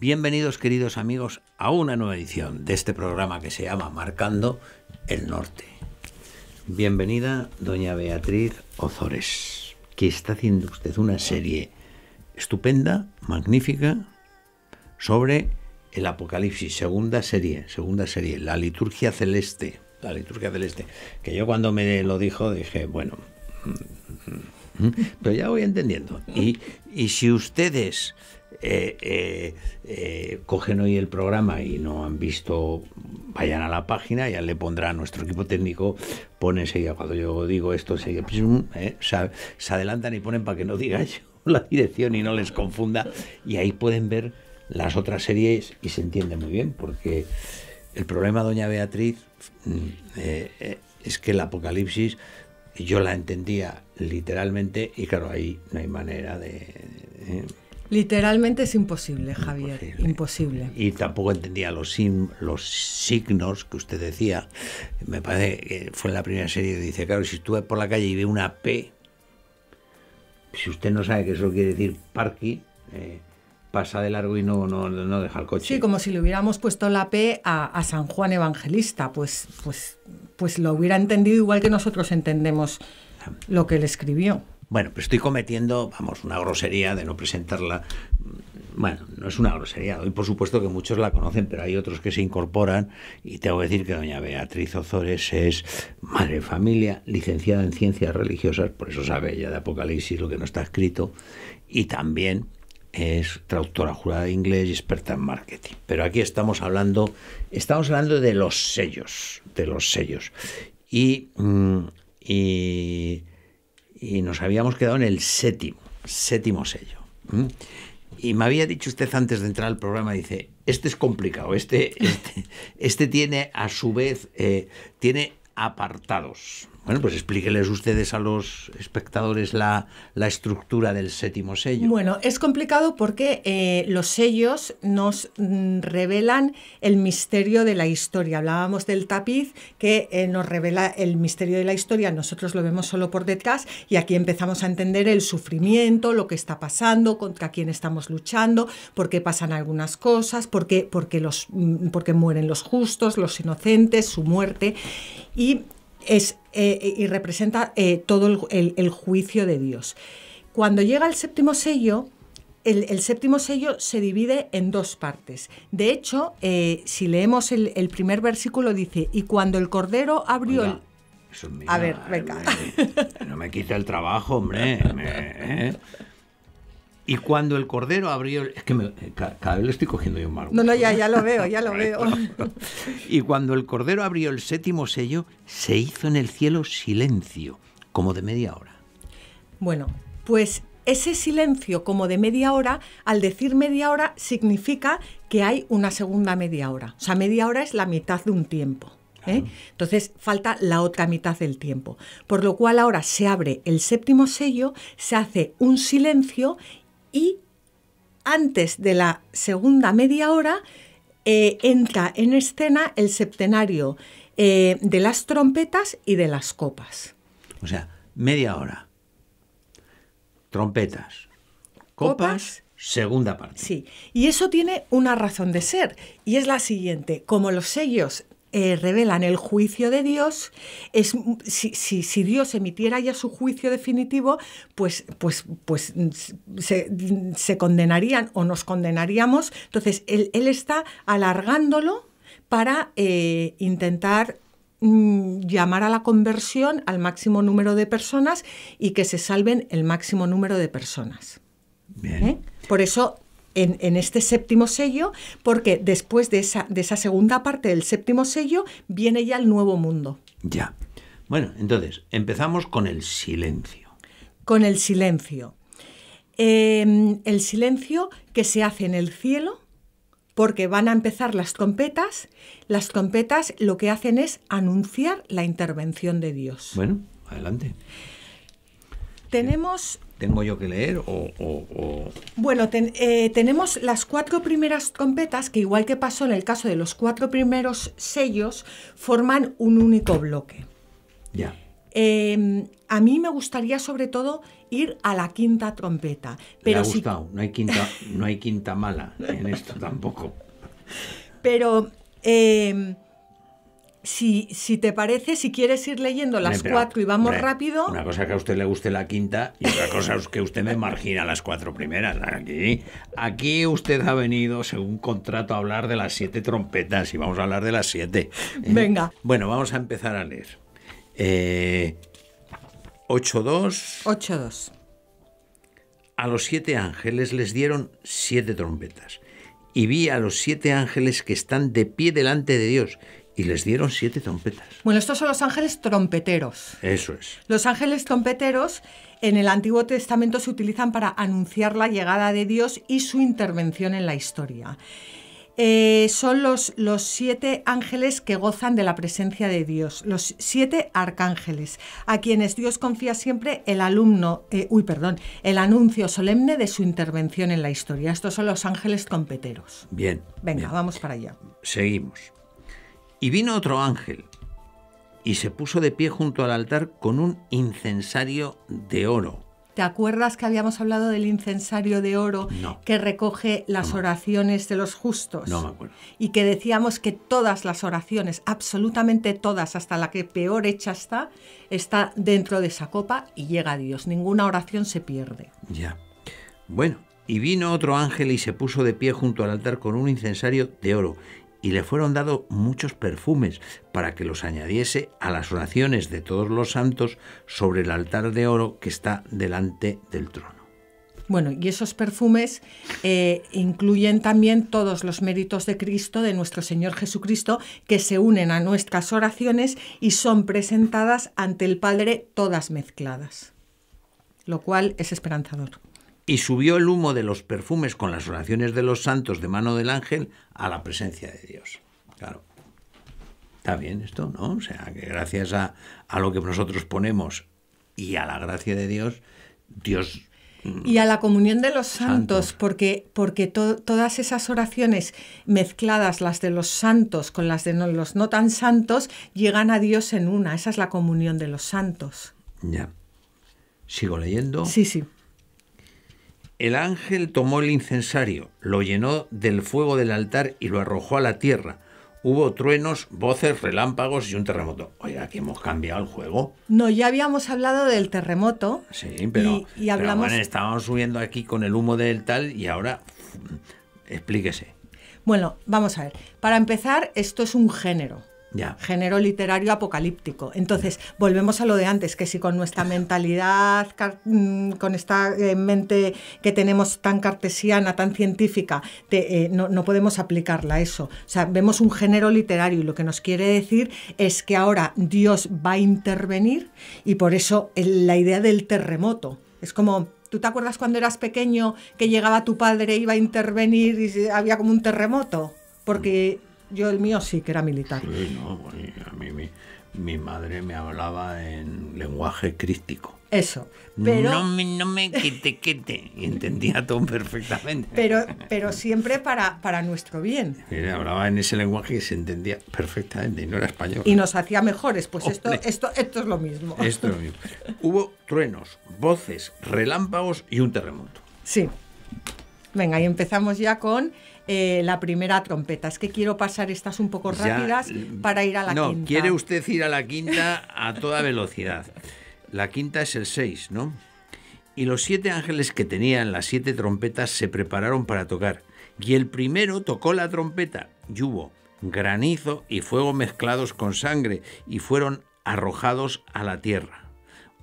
Bienvenidos queridos amigos a una nueva edición de este programa que se llama Marcando el Norte. Bienvenida doña Beatriz Ozores, que está haciendo usted una serie estupenda, magnífica, sobre el Apocalipsis, segunda serie, segunda serie, la liturgia celeste, la liturgia celeste, que yo cuando me lo dijo dije, bueno, mm, mm, mm, pero ya voy entendiendo. Y, y si ustedes eh, eh, eh, cogen hoy el programa y no han visto, vayan a la página, ya le pondrá a nuestro equipo técnico, ponen ya cuando yo digo esto, pues, mm, se, se, adelantan y ponen para que no diga yo la dirección y no les confunda, y ahí pueden ver las otras series y se entiende muy bien, porque el problema, doña Beatriz, mm, es que el apocalipsis yo la entendía literalmente y claro, ahí no hay manera de Literalmente es imposible, Javier. Imposible. Y tampoco entendía los, signos que usted decía. Me parece que fue en la primera serie. Dice, claro, si estuve por la calle y ve una P, si usted no sabe que eso quiere decir parking, eh, pasa de largo y no, no, deja el coche. Sí, como si le hubiéramos puesto la P a, a, San Juan Evangelista, pues, pues, pues lo hubiera entendido igual que nosotros entendemos ah. lo que él escribió. Bueno, pero estoy cometiendo, vamos, una grosería de no presentarla. Bueno, no es una grosería. Hoy, por supuesto, que muchos la conocen, pero hay otros que se incorporan. Y tengo que decir que doña Beatriz Ozores es madre de familia, licenciada en ciencias religiosas, por eso sabe ella de Apocalipsis lo que no está escrito. Y también es traductora jurada de inglés y experta en marketing. Pero aquí estamos hablando, estamos hablando de los sellos, de los sellos. Y, mm, y y nos habíamos quedado en el séptimo, séptimo sello. Y me había dicho usted antes de entrar al programa, dice, este es complicado, este, este, este tiene a su vez, eh, tiene apartados. Bueno, pues explíqueles ustedes a los espectadores la, la estructura del séptimo sello. Bueno, es complicado porque eh, los sellos nos mm, revelan el misterio de la historia. Hablábamos del tapiz que eh, nos revela el misterio de la historia. Nosotros lo vemos solo por detrás y aquí empezamos a entender el sufrimiento, lo que está pasando, contra quién estamos luchando, por qué pasan algunas cosas, por qué, los, mm, por mueren los justos, los inocentes, su muerte. Y es, eh, y representa eh, todo el, juicio de Dios. Cuando llega el séptimo sello, el, séptimo sello se divide en dos partes. De hecho, eh, si leemos el, primer versículo, dice, y cuando el Cordero abrió a ver, venga. No me, quita el trabajo, hombre. Y cuando el cordero abrió, es que eh, cada vez le estoy cogiendo yo No, no, ya, lo veo, ya lo veo. y cuando el cordero abrió el séptimo sello, se hizo en el cielo silencio, como de media hora. Bueno, pues ese silencio como de media hora, al decir media hora, significa que hay una segunda media hora. O sea, media hora es la mitad de un tiempo. ¿eh? Entonces falta la otra mitad del tiempo. Por lo cual ahora se abre el séptimo sello, se hace un silencio y antes de la segunda media hora eh, entra en escena el septenario eh, de las trompetas y de las copas. O sea, media hora. Trompetas. copas Segunda parte. Sí, y eso tiene una razón de ser, y es la siguiente. Como los sellos eh, revelan el juicio de Dios, es, si, Dios emitiera ya su juicio definitivo, pues, pues, pues mm, mm, se, condenarían o nos condenaríamos. Entonces, él, está alargándolo para eh, intentar mm, llamar a la conversión al máximo número de personas y que se salven el máximo número de personas. ¿Eh? Por eso en, este séptimo sello, porque después de esa, de esa segunda parte del séptimo sello viene ya el nuevo mundo. Ya. Bueno, entonces, empezamos con el silencio. Con el silencio. Em, el silencio que se hace en el cielo, porque van a empezar las trompetas. Las trompetas lo que hacen es anunciar la intervención de Dios. Bueno, adelante. Tenemos tengo yo que leer o...? Bueno, eh, tenemos las cuatro primeras trompetas que, igual que pasó en el caso de los cuatro primeros sellos, forman un único bloque. Ya. Em, a mí me gustaría sobre todo ir a la quinta trompeta. Pero ha gustado, no, hay quinta, no hay quinta mala en esto tampoco. Pero... Em, si, te parece, si quieres ir leyendo las cuatro y vamos rápido. Una cosa que a usted le guste la quinta y otra cosa es que usted me margina las cuatro primeras. Aquí, aquí usted ha venido, según contrato, a hablar de las siete trompetas y vamos a hablar de las siete. ¿eh? Venga. Bueno, vamos a empezar a leer. 8-2. Eh, 8-2. A los siete ángeles les dieron siete trompetas y vi a los siete ángeles que están de pie delante de Dios y les dieron siete trompetas. Bueno, estos son los ángeles trompeteros. Eso es. Los ángeles trompeteros en el Antiguo Testamento se utilizan para anunciar la llegada de Dios y su intervención en la historia. Eh, son los, los, siete ángeles que gozan de la presencia de Dios, los siete arcángeles, a quienes Dios confía siempre el alumno, eh, uy, perdón, el anuncio solemne de su intervención en la historia. Estos son los ángeles trompeteros. Bien. Venga, vamos para allá. Seguimos. Y vino otro ángel y se puso de pie junto al altar con un incensario de oro. ¿Te acuerdas que habíamos hablado del incensario de oro que recoge las oraciones de los justos? No me acuerdo. Y que decíamos que todas las oraciones, absolutamente todas, hasta la que peor hecha está, está dentro de esa copa y llega a Dios. Ninguna oración se pierde. Ya. Bueno, y vino otro ángel y se puso de pie junto al altar con un incensario de oro y le fueron dados muchos perfumes para que los añadiese a las oraciones de todos los santos sobre el altar de oro que está delante del trono. Bueno, y esos perfumes eh, incluyen también todos los méritos de Cristo, de nuestro Señor Jesucristo, que se unen a nuestras oraciones y son presentadas ante el Padre todas mezcladas, lo cual es esperanzador y subió el humo de los perfumes con las oraciones de los santos de mano del ángel a la presencia de Dios. Claro. Está bien esto, ¿no? O sea, que gracias a, lo que nosotros ponemos y a la gracia de Dios, Dios mm, y a la comunión de los santos, porque, porque todas esas oraciones mezcladas, las de los santos con las de los no tan santos, llegan a Dios en una. Esa es la comunión de los santos. Ya. ¿Sigo leyendo? Sí, sí. El ángel tomó el incensario, lo llenó del fuego del altar y lo arrojó a la tierra. Hubo truenos, voces, relámpagos y un terremoto. Oiga, que hemos cambiado el juego. No, ya habíamos hablado del terremoto. Sí, pero, y, hablamos... estábamos subiendo aquí con el humo del tal y ahora mm, explíquese. Bueno, vamos a ver. Para empezar, esto es un género. Género literario apocalíptico. Entonces, volvemos a lo de antes, que si con nuestra mentalidad, mm, con esta eh, mente que tenemos tan cartesiana, tan científica, eh, no, podemos aplicarla a eso. O sea, vemos un género literario y lo que nos quiere decir es que ahora Dios va a intervenir y por eso eh, la idea del terremoto. Es como ¿Tú te acuerdas cuando eras pequeño que llegaba tu padre, iba a intervenir y había como un terremoto? Porque yo el mío sí, que era militar. Pues, a mí mi, madre me hablaba en lenguaje crístico. Eso. Pero... No me, no me quete, Y entendía todo perfectamente. Pero, pero siempre para, para nuestro bien. hablaba en ese lenguaje que se entendía perfectamente y no era español. Y nos hacía mejores. Pues esto, esto, esto es lo mismo. Esto es lo mismo. Hubo truenos, voces, relámpagos y un terremoto. Sí. Venga, y empezamos ya con eh, la primera trompeta. Es que quiero pasar estas un poco rápidas para ir a la quinta. No, quiere usted ir a la quinta a toda velocidad. La quinta es el 6, ¿no? Y los siete ángeles que tenían las siete trompetas se prepararon para tocar. Y el primero tocó la trompeta y hubo granizo y fuego mezclados con sangre y fueron arrojados a la tierra.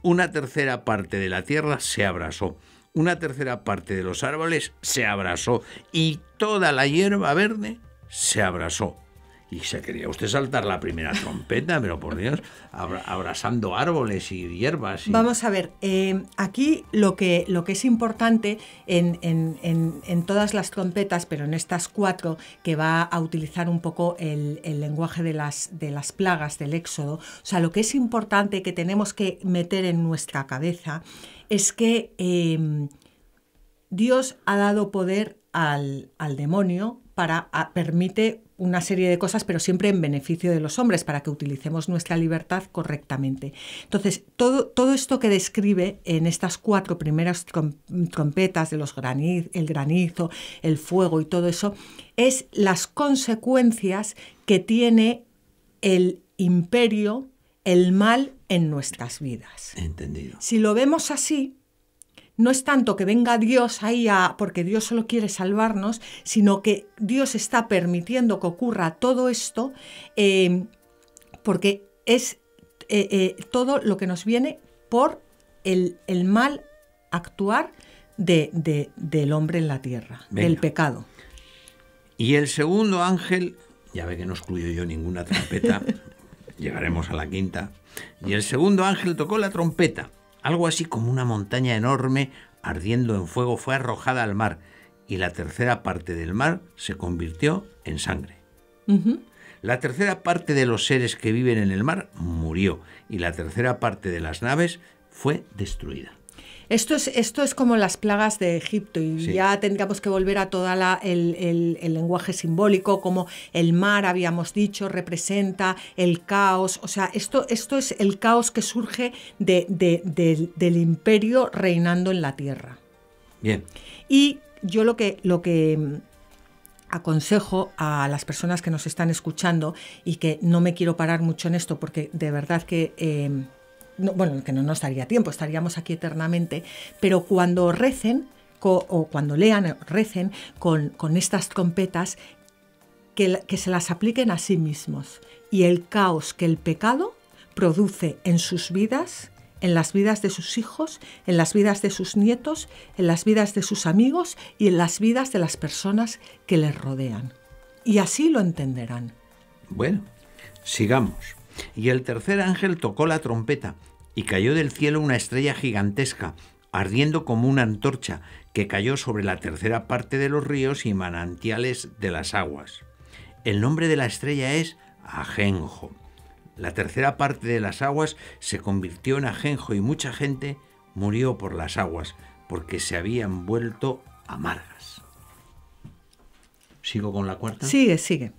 Una tercera parte de la tierra se abrasó una tercera parte de los árboles se abrasó y toda la hierba verde se abrasó y se quería usted saltar la primera trompeta, pero por Dios, abrazando árboles y hierbas. Vamos a ver, eh, aquí lo que, lo que es importante en, todas las trompetas, pero en estas cuatro, que va a utilizar un poco el, lenguaje de las, de las plagas del éxodo, o sea, lo que es importante que tenemos que meter en nuestra cabeza es que em, Dios ha dado poder al, demonio para permitir... permite una serie de cosas, pero siempre en beneficio de los hombres, para que utilicemos nuestra libertad correctamente. Entonces, todo, todo esto que describe en estas cuatro primeras trompetas de los graniz el granizo, el fuego y todo eso, es las consecuencias que tiene el imperio, el mal en nuestras vidas. Entendido. Si lo vemos así, no es tanto que venga Dios ahí a, porque Dios solo quiere salvarnos, sino que Dios está permitiendo que ocurra todo esto em, porque es eh, eh, todo lo que nos viene por el, mal actuar de, del hombre en la tierra, del pecado. Y el segundo ángel, ya ve que no excluyo yo ninguna trompeta, llegaremos a la quinta, y el segundo ángel tocó la trompeta algo así como una montaña enorme ardiendo en fuego fue arrojada al mar y la tercera parte del mar se convirtió en sangre. La tercera parte de los seres que viven en el mar murió y la tercera parte de las naves fue destruida. Esto es, esto es como las plagas de Egipto y ya tendríamos que volver a todo el, el, lenguaje simbólico, como el mar, habíamos dicho, representa el caos. O sea, esto, esto es el caos que surge de, del imperio reinando en la tierra. Bien. Y yo lo que, lo que mm, aconsejo a las personas que nos están escuchando y que no me quiero parar mucho en esto porque de verdad que... Em, bueno, que no nos daría tiempo, estaríamos aquí eternamente, pero cuando recen o cuando lean, recen con, estas trompetas, que se las apliquen a sí mismos y el caos que el pecado produce en sus vidas, en las vidas de sus hijos, en las vidas de sus nietos, en las vidas de sus amigos y en las vidas de las personas que les rodean. Y así lo entenderán. Bueno, sigamos. Y el tercer ángel tocó la trompeta, y cayó del cielo una estrella gigantesca, ardiendo como una antorcha, que cayó sobre la tercera parte de los ríos y manantiales de las aguas. El nombre de la estrella es Ajenjo. La tercera parte de las aguas se convirtió en ajenjo y mucha gente murió por las aguas, porque se habían vuelto amargas. ¿Sigo con la cuarta? Sigue, sigue.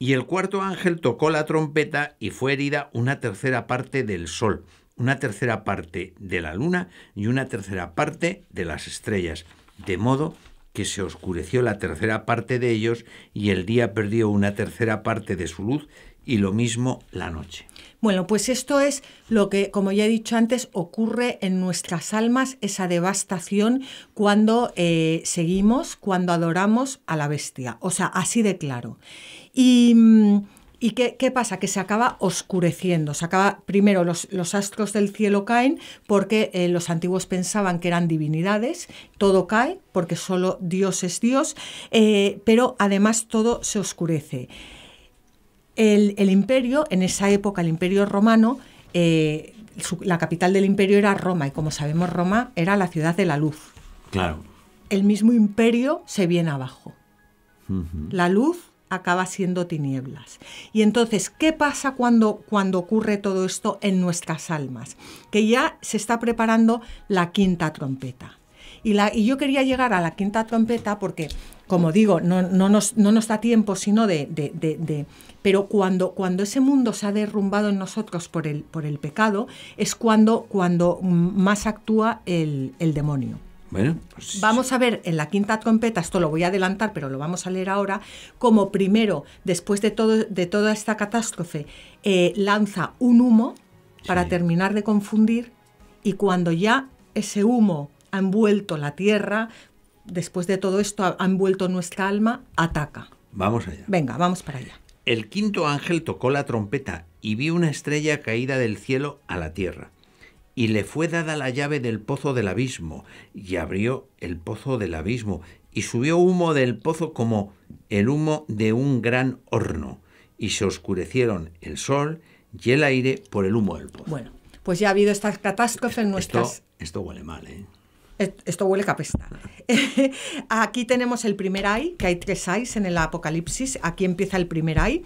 Y el cuarto ángel tocó la trompeta y fue herida una tercera parte del sol, una tercera parte de la luna y una tercera parte de las estrellas, de modo que se oscureció la tercera parte de ellos y el día perdió una tercera parte de su luz y lo mismo la noche. Bueno, pues esto es lo que, como ya he dicho antes, ocurre en nuestras almas, esa devastación cuando eh, seguimos, cuando adoramos a la bestia. O sea, así de claro. Y, mm, qué, pasa? Que se acaba oscureciendo. Se acaba, primero, los, astros del cielo caen porque eh, los antiguos pensaban que eran divinidades. Todo cae porque solo Dios es Dios. Eh, pero además todo se oscurece. El, imperio, en esa época, el imperio romano, eh, la capital del imperio era Roma. Y como sabemos, Roma era la ciudad de la luz. Claro. El mismo imperio se viene abajo. La luz acaba siendo tinieblas. Y entonces, ¿qué pasa cuando, cuando ocurre todo esto en nuestras almas? Que ya se está preparando la quinta trompeta. Y, la, y yo quería llegar a la quinta trompeta porque, como digo, no, no, nos, no nos, da tiempo sino de... de, de, pero cuando, cuando, ese mundo se ha derrumbado en nosotros por el, por el pecado, es cuando, cuando más actúa el demonio. Vamos a ver en la quinta trompeta, esto lo voy a adelantar, pero lo vamos a leer ahora, como primero, después de, todo, de toda esta catástrofe, eh, lanza un humo para terminar de confundir y cuando ya ese humo ha envuelto la tierra, después de todo esto ha, envuelto nuestra alma, ataca. Vamos allá. Venga, vamos para allá. El quinto ángel tocó la trompeta y vi una estrella caída del cielo a la tierra y le fue dada la llave del pozo del abismo, y abrió el pozo del abismo, y subió humo del pozo como el humo de un gran horno, y se oscurecieron el sol y el aire por el humo del pozo. Bueno, pues ya ha habido estas catástrofes en nuestras... Esto, esto huele mal, ¿eh? Esto huele capesta. Aquí tenemos el primer ay, que hay tres «ays» en el Apocalipsis. Aquí empieza el primer ay,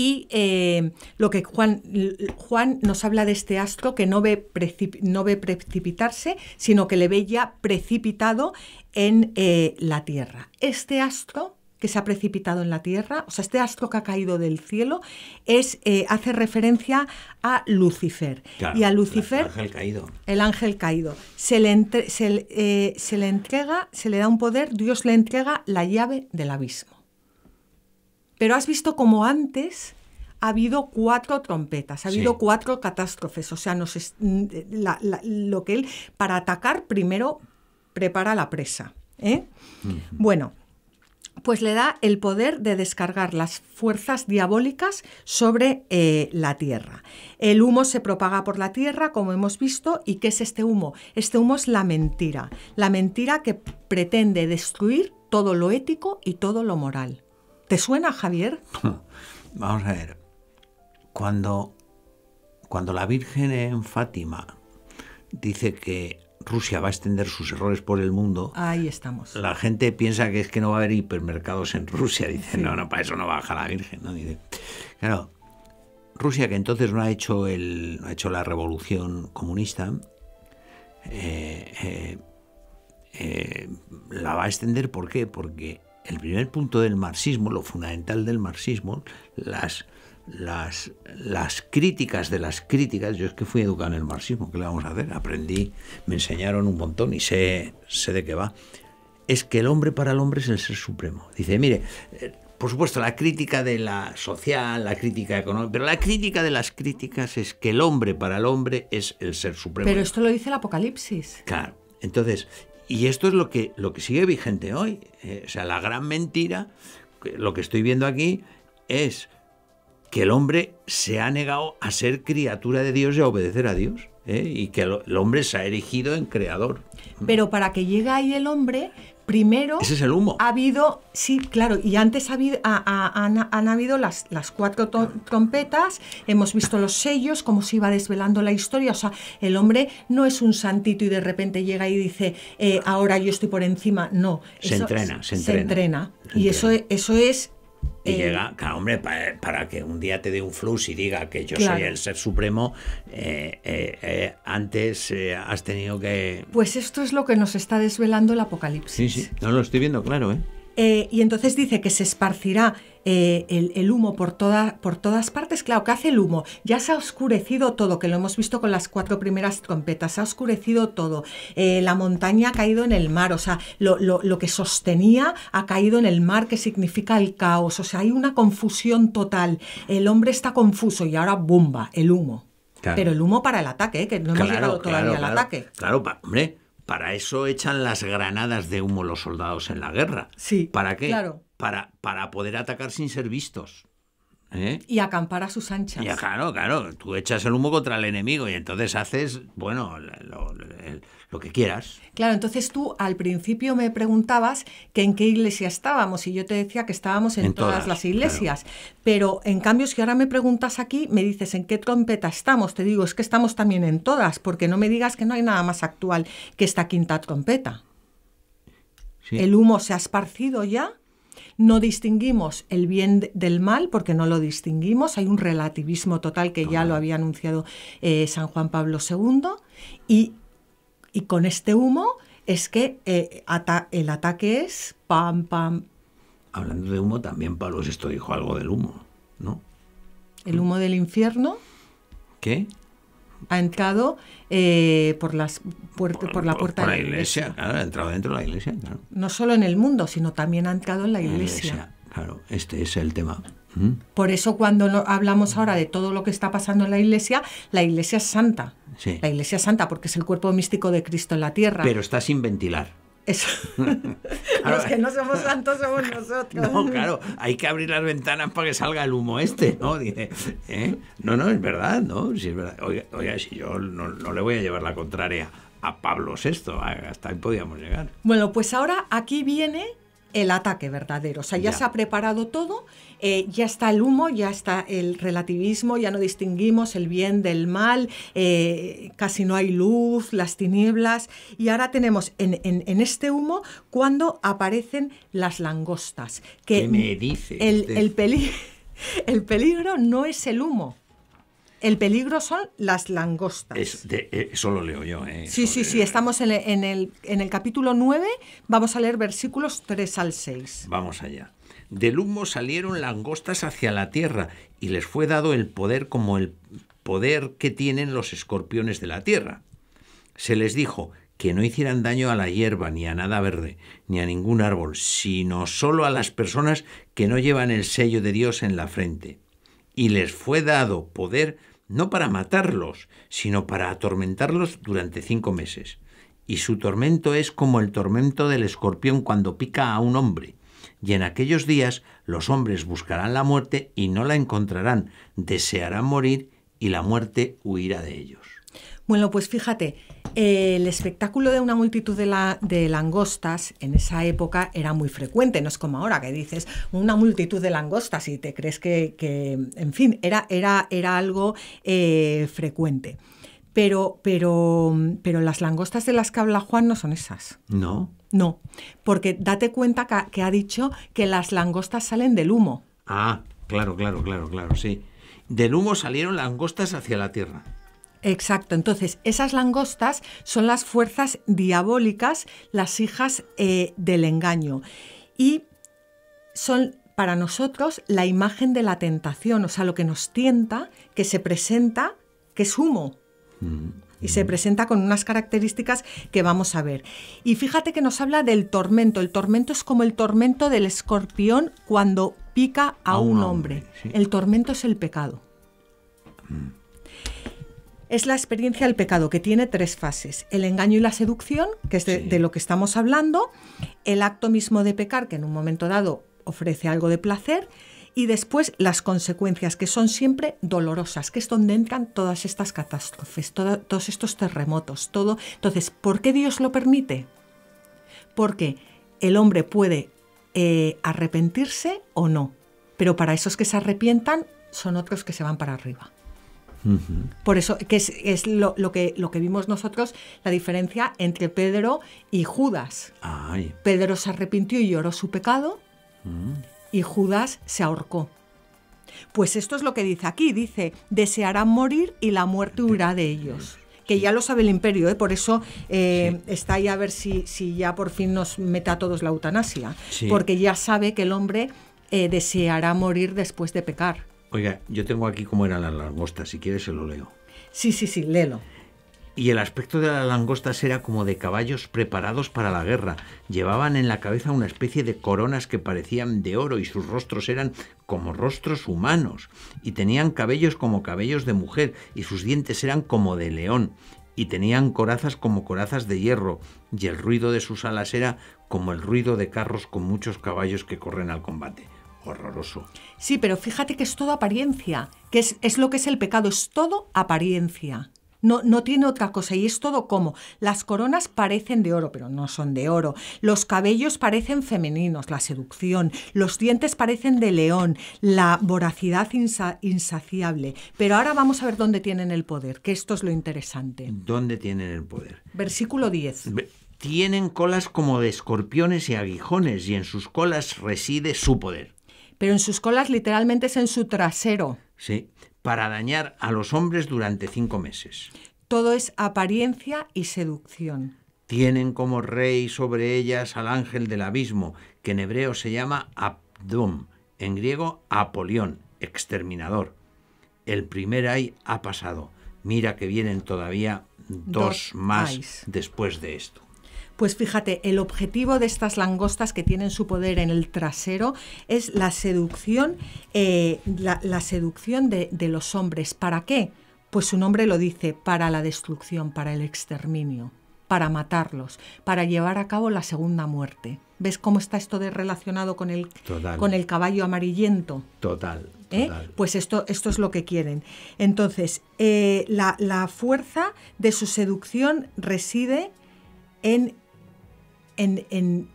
y eh, lo que Juan, Juan nos habla de este astro que no ve, no ve precipitarse, sino que le ve ya precipitado en eh, la Tierra. Este astro que se ha precipitado en la Tierra, o sea, este astro que ha caído del cielo, es, eh, hace referencia a Lucifer. y a Lucifer... El ángel caído. El ángel caído. Se le, se le entrega, se le da un poder, Dios le entrega la llave del abismo. Pero has visto como antes ha habido cuatro trompetas, ha habido cuatro catástrofes. O sea, mm, lo que él, para atacar, primero prepara la presa. ¿eh? Bueno, pues le da el poder de descargar las fuerzas diabólicas sobre eh, la tierra. El humo se propaga por la tierra, como hemos visto, y ¿qué es este humo? Este humo es la mentira, la mentira que pretende destruir todo lo ético y todo lo moral. ¿Te suena, Javier? Vamos a ver. Cuando, cuando la Virgen en Fátima dice que Rusia va a extender sus errores por el mundo. Ahí estamos. La gente piensa que es que no va a haber hipermercados en Rusia. Dice, no, no, para eso no baja la Virgen. ¿no? Dice, claro, Rusia que entonces no ha hecho, el, ha hecho la revolución comunista, eh, eh, eh, la va a extender. ¿Por qué? Porque el primer punto del marxismo, lo fundamental del marxismo, las, críticas de las críticas, yo es que fui educado en el marxismo, ¿qué le vamos a hacer? Aprendí, me enseñaron un montón y sé, sé de qué va. Es que el hombre para el hombre es el ser supremo. Dice, mire, eh, por supuesto, la crítica de la social, la crítica económica, pero la crítica de las críticas es que el hombre para el hombre es el ser supremo. Pero esto lo dice el Apocalipsis. Claro. Entonces, y esto es lo que, lo que sigue vigente hoy. Eh, o sea, la gran mentira, lo que estoy viendo aquí, es que el hombre se ha negado a ser criatura de Dios y a obedecer a Dios. ¿eh? Y que el, el hombre se ha erigido en creador. Pero para que llegue ahí el hombre, Primero. Ha habido, sí, claro, y antes ha habido, han, habido las, las cuatro trompetas, hemos visto los sellos, cómo se iba desvelando la historia. O sea, el hombre no es un santito y de repente llega y dice, eh, ahora yo estoy por encima. No. Se entrena, se entrena. y Eso, e, eso es y eh, llega, claro, hombre, para, que un día te dé un flux y diga que yo soy el ser supremo, eh, eh, antes has tenido que... Pues esto es lo que nos está desvelando el apocalipsis. Sí, sí, no lo estoy viendo claro, ¿eh? y entonces dice que se esparcirá eh, el, humo por, por todas partes. Claro, ¿qué hace el humo? Ya se ha oscurecido todo, que lo hemos visto con las cuatro primeras trompetas, se ha oscurecido todo. Eh, la montaña ha caído en el mar, o sea, lo, lo, que sostenía ha caído en el mar, que significa el caos. O sea, hay una confusión total. El hombre está confuso y ahora ¡bumba! El humo. Pero el humo para el ataque, ¿eh? que no hemos llegado todavía al ataque. Claro, hombre, para eso echan las granadas de humo los soldados en la guerra. Sí. ¿Para qué? Claro para, poder atacar sin ser vistos. ¿eh? Y acampar a sus anchas. Ya, claro, claro. Tú echas el humo contra el enemigo y entonces haces, bueno, lo, que quieras. Claro, entonces tú al principio me preguntabas que en qué iglesia estábamos y yo te decía que estábamos en, todas, las iglesias. Pero en cambio, si ahora me preguntas aquí, me dices en qué trompeta estamos, te digo, es que estamos también en todas, porque no me digas que no hay nada más actual que esta quinta trompeta. El humo se ha esparcido ya no distinguimos el bien del mal porque no lo distinguimos. Hay un relativismo total que ya lo había anunciado eh, San Juan Pablo II. Y, con este humo es que eh, el ataque es pam, pam. Hablando de humo, también Pablo esto dijo algo del humo, ¿no? ¿El humo del infierno? ¿Qué? ha entrado eh, por, las por la puerta de la iglesia. ha entrado dentro de la iglesia. No solo en el mundo, sino también ha entrado en la iglesia. claro, este es el tema. ¿Mm? Por eso cuando hablamos ahora de todo lo que está pasando en la iglesia, la iglesia es santa. La iglesia es santa porque es el cuerpo místico de Cristo en la tierra. Pero está sin ventilar. Eso. Los ah, que no somos santos somos nosotros. No, claro, hay que abrir las ventanas para que salga el humo este, ¿no? ¿eh? No, no, es verdad, ¿no? Si es verdad. Oiga, si yo no, no, le voy a llevar la contraria a Pablo VI, hasta ahí podíamos llegar. Bueno, pues ahora aquí viene el ataque verdadero. O sea, ya, se ha preparado todo, eh, ya está el humo, ya está el relativismo, ya no distinguimos el bien del mal, eh, casi no hay luz, las tinieblas. Y ahora tenemos en, este humo cuando aparecen las langostas. ¿Qué me dices? el peligro no es el humo. El peligro son las langostas. Es eh, eso lo leo yo. Eh, sí, sí, sí, estamos en el, en, el, en el capítulo 9, vamos a leer versículos 3 al 6. Vamos allá. Del humo salieron langostas hacia la tierra y les fue dado el poder como el poder que tienen los escorpiones de la tierra. Se les dijo que no hicieran daño a la hierba, ni a nada verde, ni a ningún árbol, sino solo a las personas que no llevan el sello de Dios en la frente. Y les fue dado poder no para matarlos, sino para atormentarlos durante cinco meses. Y su tormento es como el tormento del escorpión cuando pica a un hombre. Y en aquellos días los hombres buscarán la muerte y no la encontrarán, desearán morir y la muerte huirá de ellos. Bueno, pues fíjate, el espectáculo de una multitud de, langostas en esa época era muy frecuente, no es como ahora que dices una multitud de langostas y te crees que, en fin, era, era, era algo eh, frecuente. Pero, pero, pero las langostas de las que habla Juan no son esas. No. No, porque date cuenta que, que ha dicho que las langostas salen del humo. Ah, claro, claro, claro, claro, sí. Del humo salieron langostas hacia la tierra. Exacto, entonces esas langostas son las fuerzas diabólicas, las hijas eh, del engaño. Y son para nosotros la imagen de la tentación, o sea, lo que nos tienta, que se presenta, que es humo. Mm, y se mm. presenta con unas características que vamos a ver. Y fíjate que nos habla del tormento. El tormento es como el tormento del escorpión cuando pica a, un, hombre. El tormento es el pecado. Mm es la experiencia del pecado, que tiene tres fases. El engaño y la seducción, que es de, lo que estamos hablando, el acto mismo de pecar, que en un momento dado ofrece algo de placer, y después las consecuencias, que son siempre dolorosas, que es donde entran todas estas catástrofes, todos estos terremotos, todo. Entonces, ¿por qué Dios lo permite? Porque el hombre puede eh, arrepentirse o no, pero para esos que se arrepientan son otros que se van para arriba. Por eso, que es, lo, que, lo que vimos nosotros, la diferencia entre Pedro y Judas. Pedro se arrepintió y lloró su pecado mm. y Judas se ahorcó. Pues esto es lo que dice aquí, dice, desearán morir y la muerte huirá de ellos que ya lo sabe el imperio, ¿eh? por eso eh, está ahí a ver si, ya por fin nos meta a todos la eutanasia, porque ya sabe que el hombre eh, deseará morir después de pecar. Oiga, yo tengo aquí cómo eran las langostas, si quieres se lo leo. Sí, sí, sí, léelo. Y el aspecto de las langostas era como de caballos preparados para la guerra. Llevaban en la cabeza una especie de coronas que parecían de oro y sus rostros eran como rostros humanos. Y tenían cabellos como cabellos de mujer y sus dientes eran como de león. Y tenían corazas como corazas de hierro y el ruido de sus alas era como el ruido de carros con muchos caballos que corren al combate horroroso. Sí, pero fíjate que es todo apariencia, que es, lo que es el pecado, es todo apariencia. No, no, tiene otra cosa y es todo como las coronas parecen de oro, pero no son de oro. Los cabellos parecen femeninos, la seducción. Los dientes parecen de león, la voracidad insaciable. Pero ahora vamos a ver dónde tienen el poder, que esto es lo interesante. ¿Dónde tienen el poder? Versículo 10. tienen colas como de escorpiones y aguijones y en sus colas reside su poder. Pero en sus colas literalmente es en su trasero. Sí, para dañar a los hombres durante cinco meses. Todo es apariencia y seducción. Tienen como rey sobre ellas al ángel del abismo, que en hebreo se llama Abdum, en griego Apolión, exterminador. El primer ay ha pasado. Mira que vienen todavía dos, más después de esto. Pues fíjate, el objetivo de estas langostas que tienen su poder en el trasero es la seducción, eh, la, seducción de, los hombres. ¿Para qué? Pues su nombre lo dice, para la destrucción, para el exterminio para matarlos, para llevar a cabo la segunda muerte. ¿Ves cómo está esto relacionado con el, Con el caballo amarillento? ¿Eh? Total. Pues esto, esto es lo que quieren. Entonces, eh, la, la, fuerza de su seducción reside en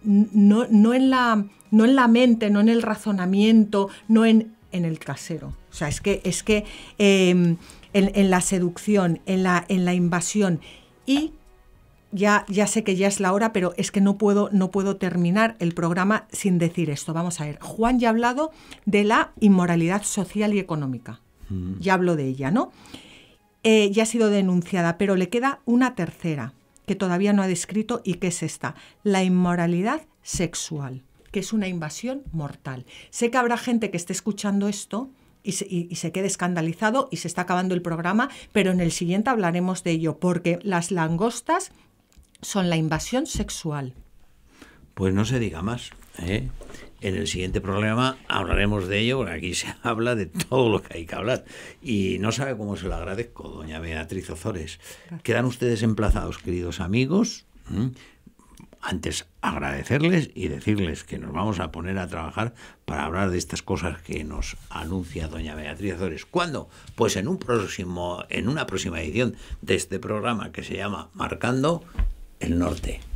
no, en la, no en la mente, no en el razonamiento, no en, en el casero. O sea, es que, es que em, en, la seducción, en la, en la invasión y ya, ya, sé que ya es la hora, pero es que no puedo, no puedo terminar el programa sin decir esto. Vamos a ver, Juan ya ha hablado de la inmoralidad social y económica. Mm. Ya habló de ella, ¿no? Eh, ya ha sido denunciada, pero le queda una tercera, que todavía no ha descrito y que es esta, la inmoralidad sexual, que es una invasión mortal. Sé que habrá gente que esté escuchando esto y se, quede escandalizado y se está acabando el programa, pero en el siguiente hablaremos de ello, porque las langostas son la invasión sexual. Pues no se diga más. ¿eh? En el siguiente programa hablaremos de ello, porque aquí se habla de todo lo que hay que hablar. Y no sabe cómo se lo agradezco, doña Beatriz Ozores. Quedan ustedes emplazados, queridos amigos. Antes agradecerles y decirles que nos vamos a poner a trabajar para hablar de estas cosas que nos anuncia doña Beatriz Ozores. ¿Cuándo? Pues en un próximo, en una próxima edición de este programa que se llama Marcando el Norte.